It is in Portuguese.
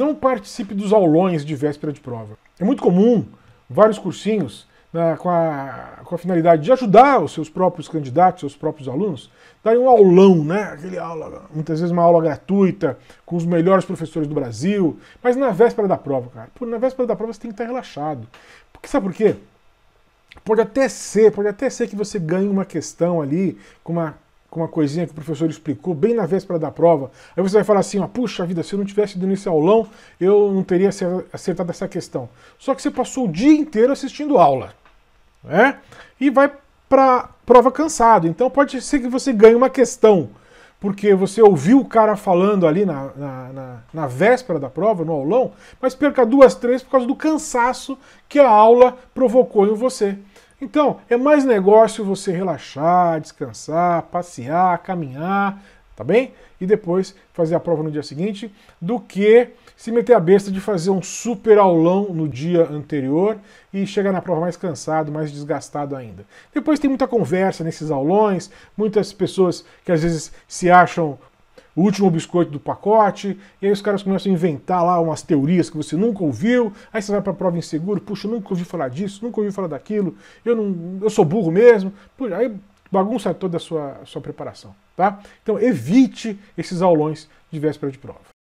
Não participe dos aulões de véspera de prova. É muito comum vários cursinhos na, né, com, a, com, a, finalidade de ajudar os seus próprios candidatos, seus próprios alunos, darem um aulão, né? Aquele aula, muitas vezes uma aula gratuita, com os melhores professores do Brasil, mas na véspera da prova, cara. Pô, na véspera da prova você tem que estar tá relaxado. Porque, sabe por quê? Pode até ser, pode até ser que você ganhe uma questão ali com uma com uma coisinha que o professor explicou bem na véspera da prova. Aí você vai falar assim, ó, puxa vida, se eu não tivesse ido nesse aulão, eu não teria acertado essa questão. Só que você passou o dia inteiro assistindo aula, né? E vai para prova cansado. Então pode ser que você ganhe uma questão, porque você ouviu o cara falando ali na, na, na, na véspera da prova, no aulão, mas perca duas, três por causa do cansaço que a aula provocou em você. Então, é mais negócio você relaxar, descansar, passear, caminhar, tá bem? E depois fazer a prova no dia seguinte, do que se meter a besta de fazer um super aulão no dia anterior e chegar na prova mais cansado, mais desgastado ainda. Depois tem muita conversa nesses aulões, muitas pessoas que às vezes se acham o último biscoito do pacote, e aí os caras começam a inventar lá umas teorias que você nunca ouviu, aí você vai para a prova inseguro, puxa, eu nunca ouvi falar disso, nunca ouvi falar daquilo, eu não, eu sou burro mesmo, puxa, aí bagunça toda a sua, a sua preparação, tá? Então evite esses aulões de véspera de prova.